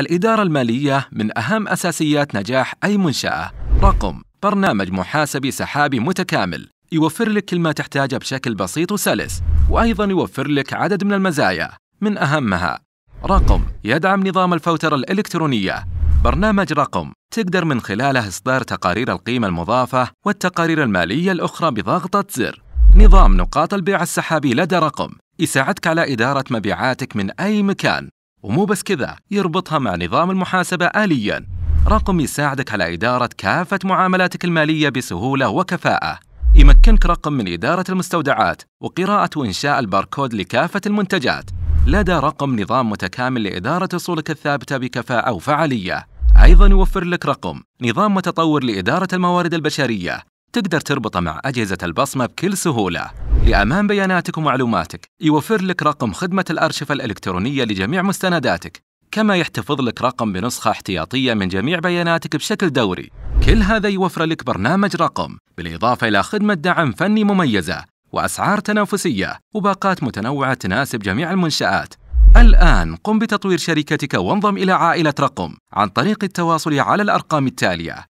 الإدارة المالية من أهم أساسيات نجاح أي منشأة رقم برنامج محاسبي سحابي متكامل يوفر لك كل ما تحتاجه بشكل بسيط وسلس وأيضا يوفر لك عدد من المزايا من أهمها رقم يدعم نظام الفوترة الإلكترونية برنامج رقم تقدر من خلاله إصدار تقارير القيمة المضافة والتقارير المالية الأخرى بضغطة زر نظام نقاط البيع السحابي لدى رقم يساعدك على إدارة مبيعاتك من أي مكان ومو بس كذا يربطها مع نظام المحاسبة آلياً رقم يساعدك على إدارة كافة معاملاتك المالية بسهولة وكفاءة يمكنك رقم من إدارة المستودعات وقراءة وإنشاء الباركود لكافة المنتجات لدى رقم نظام متكامل لإدارة أصولك الثابتة بكفاءة وفعالية أيضا يوفر لك رقم نظام متطور لإدارة الموارد البشرية تقدر تربطه مع أجهزة البصمة بكل سهولة لأمان بياناتك ومعلوماتك يوفر لك رقم خدمة الأرشفة الإلكترونية لجميع مستنداتك كما يحتفظ لك رقم بنسخة احتياطية من جميع بياناتك بشكل دوري كل هذا يوفر لك برنامج رقم بالإضافة إلى خدمة دعم فني مميزة وأسعار تنافسية وباقات متنوعة تناسب جميع المنشآت الآن قم بتطوير شركتك وانضم إلى عائلة رقم عن طريق التواصل على الأرقام التالية